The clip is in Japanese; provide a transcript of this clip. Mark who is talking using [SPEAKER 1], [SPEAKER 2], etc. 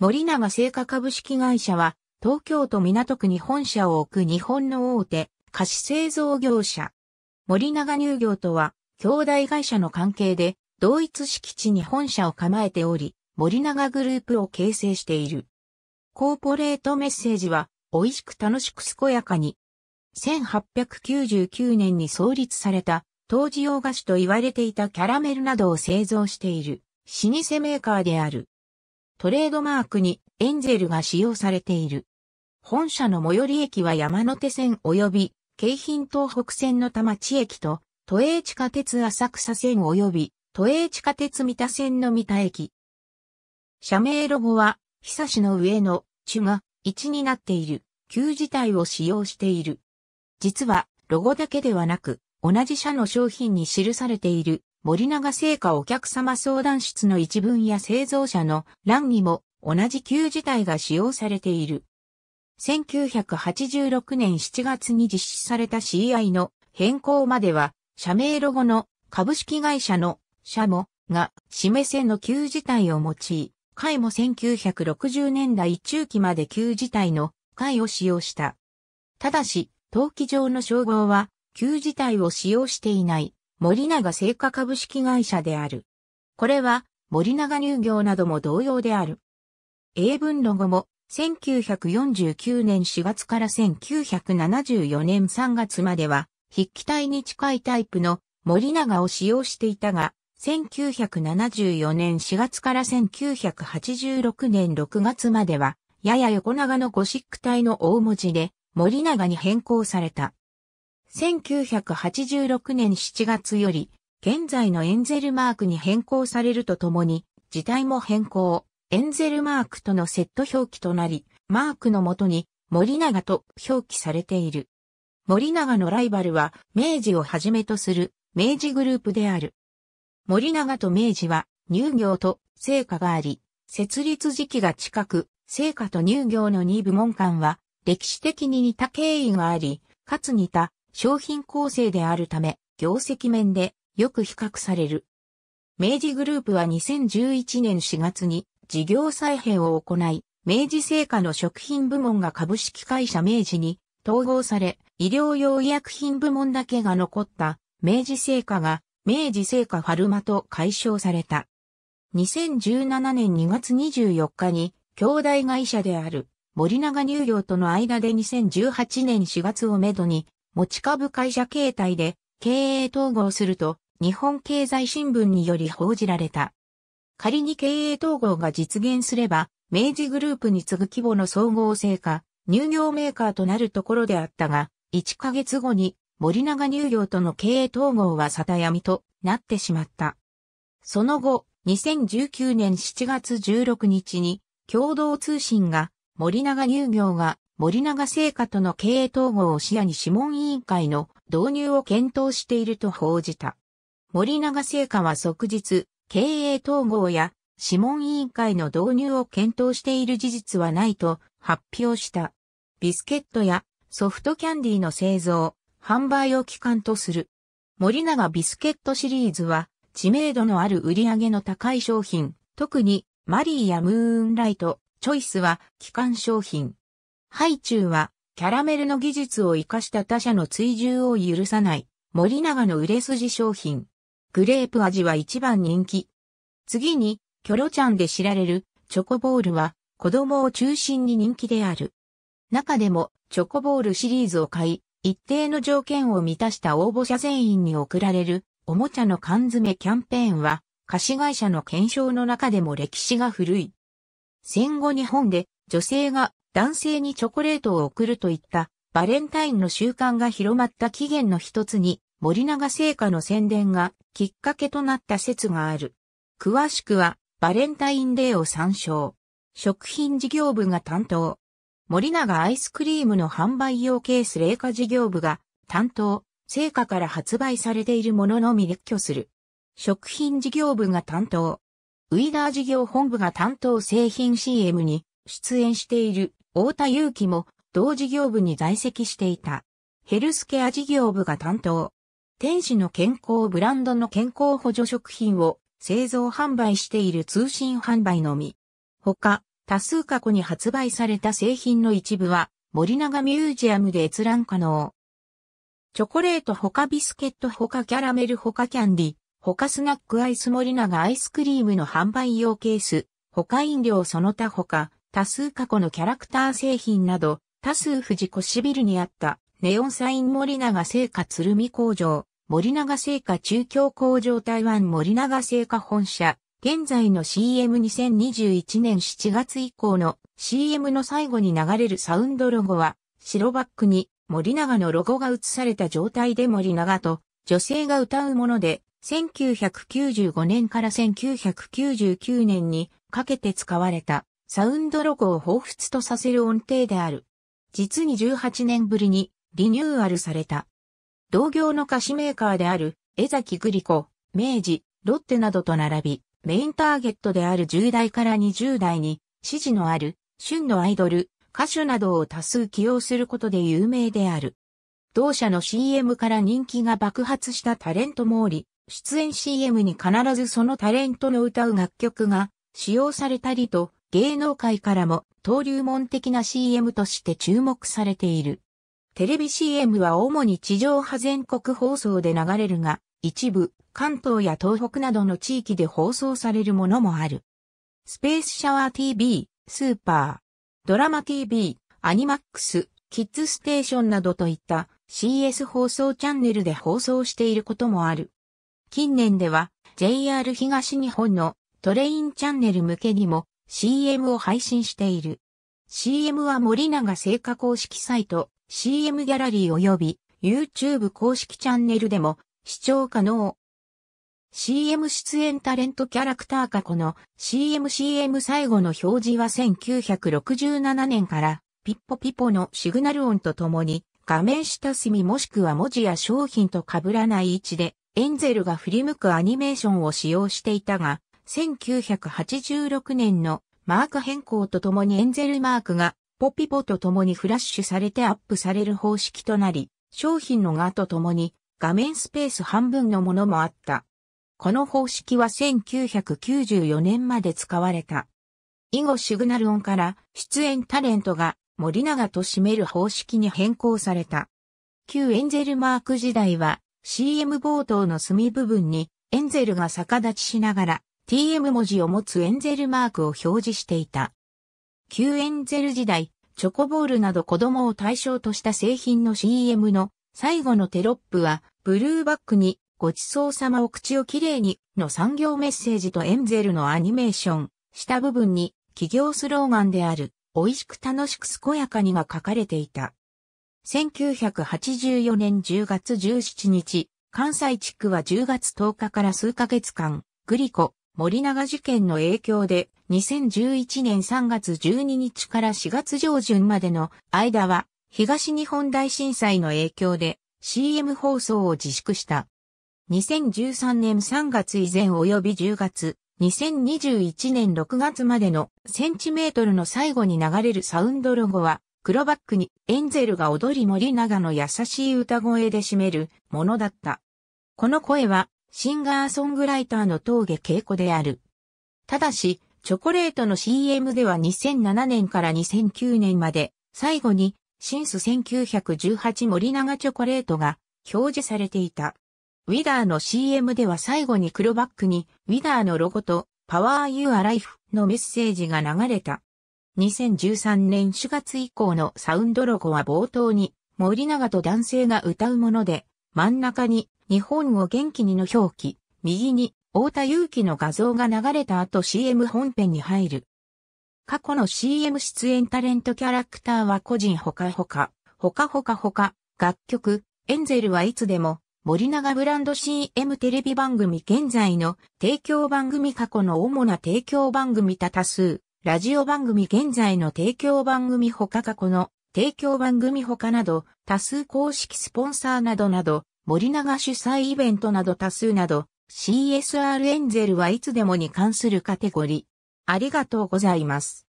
[SPEAKER 1] 森永製菓株式会社は、東京都港区に本社を置く日本の大手、菓子製造業者。森永乳業とは、兄弟会社の関係で、同一敷地に本社を構えており、森永グループを形成している。コーポレートメッセージは、美味しく楽しく健やかに。1899年に創立された、当時洋菓子と言われていたキャラメルなどを製造している、老舗メーカーである。トレードマークにエンゼルが使用されている。本社の最寄り駅は山手線及び京浜東北線の田町駅と都営地下鉄浅草線及び都営地下鉄三田線の三田駅。社名ロゴは、久しの上の、中が、1になっている、旧字体を使用している。実は、ロゴだけではなく、同じ社の商品に記されている、森永製菓お客様相談室の一文や製造者の欄にも同じ旧字体が使用されている。1986年7月に実施された CI の変更までは、社名ロゴの株式会社の社もが示せの旧字体を用い、会も1960年代中期まで旧字体の会を使用した。ただし、登記上の称号は旧字体を使用していない。森永製菓株式会社である。これは森永乳業なども同様である。英文ロゴも1949年4月から1974年3月までは筆記体に近いタイプの森永を使用していたが、1974年4月から1986年6月までは、やや横長のゴシック体の大文字で森永に変更された。1986年7月より、現在のエンゼルマークに変更されるとともに、字体も変更、エンゼルマークとのセット表記となり、マークのもとに森永と表記されている。森永のライバルは明治をはじめとする明治グループである。森永と明治は乳業と成果があり、設立時期が近く、成果と乳業の2部門間は歴史的に似た経緯があり、かつ似た商品構成であるため、業績面でよく比較される。明治グループは2011年4月に事業再編を行い、明治製菓の食品部門が株式会社明治に統合され、医療用医薬品部門だけが残った明治製菓が明治製菓ファルマと解消された。2017年2月24日に兄弟会社である森永乳業との間で2018年4月をめどに持ち株会社形態で経営統合すると日本経済新聞により報じられた。仮に経営統合が実現すれば、明治グループに次ぐ規模の総合成果、乳業メーカーとなるところであったが、1ヶ月後に森永乳業との経営統合はたやみとなってしまった。その後、2019年7月16日に共同通信が森永乳業が森永製菓との経営統合を視野に諮問委員会の導入を検討していると報じた。森永製菓は即日、経営統合や諮問委員会の導入を検討している事実はないと発表した。ビスケットやソフトキャンディの製造、販売を基幹とする。森永ビスケットシリーズは知名度のある売り上げの高い商品、特にマリーやムーンライト、チョイスは基幹商品。ハイチュウは、キャラメルの技術を活かした他社の追従を許さない、森永の売れ筋商品。グレープ味は一番人気。次に、キョロちゃんで知られる、チョコボールは、子供を中心に人気である。中でも、チョコボールシリーズを買い、一定の条件を満たした応募者全員に贈られる、おもちゃの缶詰キャンペーンは、貸し会社の検証の中でも歴史が古い。戦後日本で、女性が男性にチョコレートを贈るといったバレンタインの習慣が広まった起源の一つに森永製菓の宣伝がきっかけとなった説がある。詳しくはバレンタインデーを参照。食品事業部が担当。森永アイスクリームの販売用ケース冷化事業部が担当。成果から発売されているもののみ列挙する。食品事業部が担当。ウィーダー事業本部が担当製品 CM に出演している太田祐樹も同事業部に在籍していた。ヘルスケア事業部が担当。天使の健康ブランドの健康補助食品を製造販売している通信販売のみ。他、多数過去に発売された製品の一部は森永ミュージアムで閲覧可能。チョコレート他ビスケット他キャラメル他キャンディ、他スナックアイス森永アイスクリームの販売用ケース、他飲料その他他、多数過去のキャラクター製品など、多数富士シビルにあったネオンサイン森永製菓鶴見工場、森永製菓中京工場台湾森永製菓本社、現在の CM2021 年7月以降の CM の最後に流れるサウンドロゴは、白バックに森永のロゴが映された状態で森永と女性が歌うもので、1995年から1999年にかけて使われた。サウンドロゴを彷彿とさせる音程である。実に18年ぶりにリニューアルされた。同業の菓子メーカーである江崎グリコ、明治、ロッテなどと並び、メインターゲットである10代から20代に支持のある旬のアイドル、歌手などを多数起用することで有名である。同社の CM から人気が爆発したタレントもおり、出演 CM に必ずそのタレントの歌う楽曲が使用されたりと芸能界からも登竜門的な CM として注目されている。テレビ CM は主に地上波全国放送で流れるが、一部、関東や東北などの地域で放送されるものもある。スペースシャワー TV、スーパー、ドラマ TV、アニマックス、キッズステーションなどといった CS 放送チャンネルで放送していることもある。近年では JR 東日本のトレインチャンネル向けにも CM を配信している。CM は森永製菓公式サイト、CM ギャラリー及び YouTube 公式チャンネルでも視聴可能。CM 出演タレントキャラクター過去の CMCM 最後の表示は1967年からピッポピポのシグナル音とともに画面下隅もしくは文字や商品と被らない位置でエンゼルが振り向くアニメーションを使用していたが1986年のマーク変更とともにエンゼルマークがポピポとともにフラッシュされてアップされる方式となり、商品の画とともに画面スペース半分のものもあった。この方式は1994年まで使われた。以後シグナル音から出演タレントが森永と占める方式に変更された。旧エンゼルマーク時代は CM 冒頭の隅部分にエンゼルが逆立ちしながら TM 文字を持つエンゼルマークを表示していた。旧エンゼル時代、チョコボールなど子供を対象とした製品の CM の最後のテロップは、ブルーバックにごちそうさまお口をきれいにの産業メッセージとエンゼルのアニメーション下部分に企業スローガンである美味しく楽しく健やかにが書かれていた。1984年10月17日、関西地区は10月10日から数ヶ月間、グリコ、森永事件の影響で2011年3月12日から4月上旬までの間は東日本大震災の影響で CM 放送を自粛した。2013年3月以前及び10月、2021年6月までのセンチメートルの最後に流れるサウンドロゴは黒バックにエンゼルが踊り森永の優しい歌声で締めるものだった。この声はシンガーソングライターの峠恵子である。ただし、チョコレートの CM では2007年から2009年まで、最後に、シンス1918森永チョコレートが表示されていた。ウィダーの CM では最後に黒バックに、ウィダーのロゴと、パワーユーアライフのメッセージが流れた。2013年4月以降のサウンドロゴは冒頭に、森永と男性が歌うもので、真ん中に日本を元気にの表記、右に、太田祐樹の画像が流れた後 CM 本編に入る。過去の CM 出演タレントキャラクターは個人ほかほか、ほかほかほか、楽曲、エンゼルはいつでも、森永ブランド CM テレビ番組現在の提供番組過去の主な提供番組多多数、ラジオ番組現在の提供番組ほか過去の提供番組ほかなど多数公式スポンサーなどなど森永主催イベントなど多数など、CSR エンゼルはいつでもに関するカテゴリー。ありがとうございます。